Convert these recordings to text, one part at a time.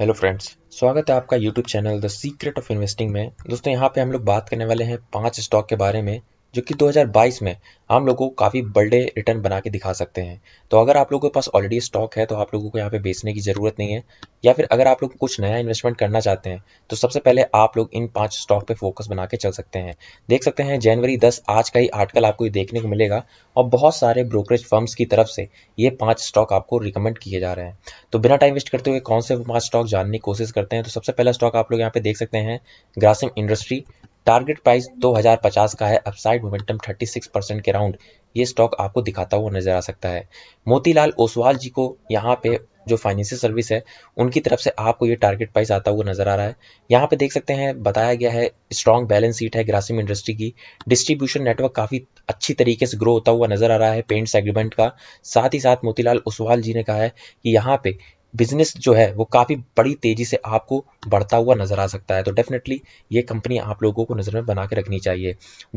hello friends स्वागत है आपका YouTube channel the secret of investing में दोस्तों यहाँ पे हम लोग बात करने वाले हैं पांच स्टॉक के बारे में जो कि 2022 में हम लोगों को काफ़ी बड़े रिटर्न बना के दिखा सकते हैं तो अगर आप लोगों के पास ऑलरेडी स्टॉक है तो आप लोगों को यहाँ पे बेचने की ज़रूरत नहीं है या फिर अगर आप लोग कुछ नया इन्वेस्टमेंट करना चाहते हैं तो सबसे पहले आप लोग इन पांच स्टॉक पे फोकस बना के चल सकते हैं देख सकते हैं जनवरी दस आज का ही आर्टिकल आपको ये देखने को मिलेगा और बहुत सारे ब्रोकरेज फर्म्स की तरफ से ये पाँच स्टॉक आपको रिकमेंड किए जा रहे हैं तो बिना टाइम वेस्ट करते हुए कौन से पाँच स्टॉक जानने की कोशिश करते हैं तो सबसे पहला स्टॉक आप लोग यहाँ पे देख सकते हैं ग्रासिम इंडस्ट्री टारगेट प्राइस 2050 का है अपसाइड मोमेंटम 36 परसेंट के राउंड ये स्टॉक आपको दिखाता हुआ नजर आ सकता है मोतीलाल ओसवाल जी को यहाँ पे जो फाइनेंशियल सर्विस है उनकी तरफ से आपको ये टारगेट प्राइस आता हुआ नजर आ रहा है यहाँ पे देख सकते हैं बताया गया है स्ट्रॉन्ग बैलेंस शीट है ग्रासिम इंडस्ट्री की डिस्ट्रीब्यूशन नेटवर्क काफी अच्छी तरीके से ग्रो होता हुआ नजर आ रहा है पेंट सेगमेंट का साथ ही साथ मोतीलाल ओसवाल जी ने कहा है कि यहाँ पे बिजनेस जो है वो काफ़ी बड़ी तेज़ी से आपको बढ़ता हुआ नजर आ सकता है तो डेफिनेटली ये कंपनी आप लोगों को नज़र में बना के रखनी चाहिए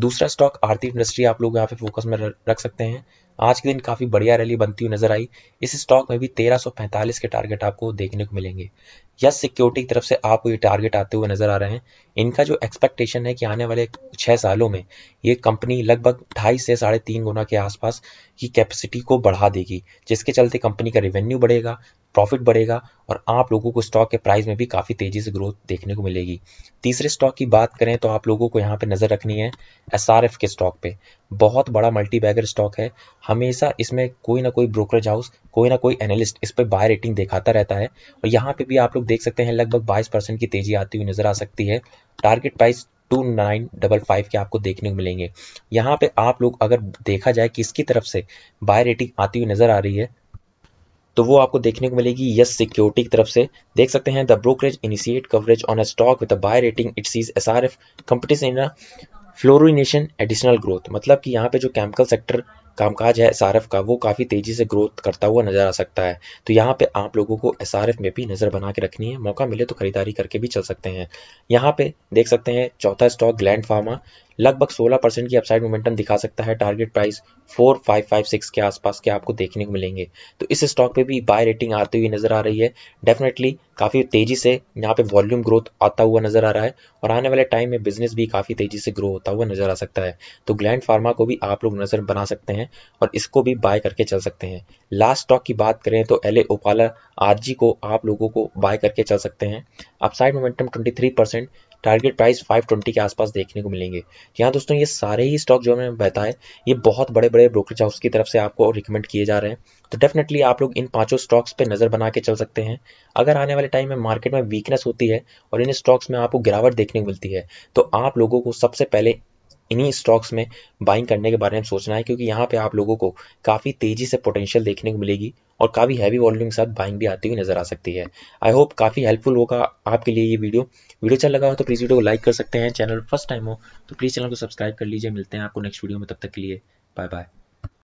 दूसरा स्टॉक आरती इंडस्ट्री आप लोग यहाँ पे फोकस में रख सकते हैं आज के दिन काफ़ी बढ़िया रैली बनती हुई नजर आई इस स्टॉक में भी 1345 के टारगेट आपको देखने को मिलेंगे यस सिक्योरिटी की तरफ से आपको ये टारगेट आते हुए नजर आ रहे हैं इनका जो एक्सपेक्टेशन है कि आने वाले छः सालों में ये कंपनी लगभग ढाई से साढ़े तीन गुना के आसपास की कैपेसिटी को बढ़ा देगी जिसके चलते कंपनी का रेवेन्यू बढ़ेगा प्रॉफिट बढ़ेगा और आप लोगों को स्टॉक के प्राइस में भी काफ़ी तेज़ी से ग्रोथ देखने को मिलेगी तीसरे स्टॉक की बात करें तो आप लोगों को यहाँ पे नज़र रखनी है एस के स्टॉक पे बहुत बड़ा मल्टी बैगर स्टॉक है हमेशा इसमें कोई ना कोई ब्रोकरेज हाउस कोई ना कोई एनालिस्ट इस पर बाय रेटिंग दिखाता रहता है और यहाँ पे भी आप लोग देख सकते हैं लगभग 22 परसेंट की तेजी आती हुई नजर आ सकती है target price two nine double five के आपको देखने को मिलेंगे यहाँ पे आप लोग अगर देखा जाए किसकी तरफ से बाय रेटिंग आती हुई नजर आ रही है तो वो आपको देखने को मिलेगी यस सिक्योरिटी की तरफ से देख सकते हैं the brokerage initiate coverage on a stock with a buy rating it sees S R F competition in fluorination additional growth मतलब कि यहाँ पे जो केमिकल सेक्टर कामकाज है एस का वो काफ़ी तेज़ी से ग्रोथ करता हुआ नज़र आ सकता है तो यहाँ पे आप लोगों को एस में भी नज़र बना के रखनी है मौका मिले तो खरीदारी करके भी चल सकते हैं यहाँ पे देख सकते हैं चौथा स्टॉक ग्लैंड फार्मा लगभग 16 परसेंट की अपसाइड मोमेंटम दिखा सकता है टारगेट प्राइस 4556 के आसपास के आपको देखने को मिलेंगे तो इस स्टॉक पे भी बाय रेटिंग आती हुई नज़र आ रही है डेफिनेटली काफ़ी तेज़ी से यहाँ पे वॉल्यूम ग्रोथ आता हुआ नज़र आ रहा है और आने वाले टाइम में बिजनेस भी काफ़ी तेज़ी से ग्रो होता हुआ नज़र आ सकता है तो ग्लैंड फार्मा को भी आप लोग नज़र बना सकते हैं और इसको भी बाय करके चल सकते हैं लास्ट स्टॉक की बात करें तो एल ओपाला आर को आप लोगों को बाय करके चल सकते हैं upside momentum 23 percent target price 520 के आसपास देखने को मिलेंगे यहाँ दोस्तों ये सारे ही स्टॉक जो मैंने बताए ये बहुत बड़े बड़े ब्रोकरेज हाउस की तरफ से आपको रिकमेंड किए जा रहे हैं तो डेफिनेटली आप लोग इन पांचों स्टॉक्स पे नज़र बना के चल सकते हैं अगर आने वाले टाइम में मार्केट में वीकनेस होती है और इन स्टॉक्स में आपको गिरावट देखने को मिलती है तो आप लोगों को सबसे पहले इन्हीं स्टॉक्स में बाइंग करने के बारे में सोचना है क्योंकि यहाँ पे आप लोगों को काफ़ी तेज़ी से पोटेंशियल देखने को मिलेगी और काफ़ी हैवी वॉल्यूम के साथ बाइंग भी आती हुई नज़र आ सकती है आई होप काफ़ी हेल्पफुल होगा आपके लिए ये वीडियो वीडियो अच्छा लगा हो तो प्लीज़ वीडियो को लाइक कर सकते हैं चैनल फर्स्ट टाइम हो तो प्लीज़ चैनल को सब्सक्राइब कर लीजिए मिलते हैं आपको नेक्स्ट वीडियो में तब तक के लिए बाय बाय